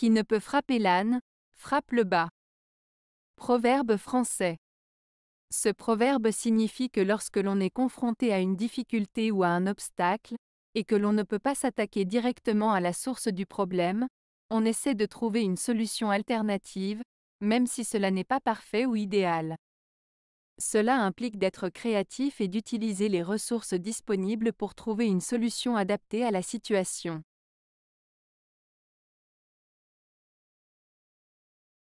Qui ne peut frapper l'âne, frappe le bas. Proverbe français. Ce proverbe signifie que lorsque l'on est confronté à une difficulté ou à un obstacle, et que l'on ne peut pas s'attaquer directement à la source du problème, on essaie de trouver une solution alternative, même si cela n'est pas parfait ou idéal. Cela implique d'être créatif et d'utiliser les ressources disponibles pour trouver une solution adaptée à la situation.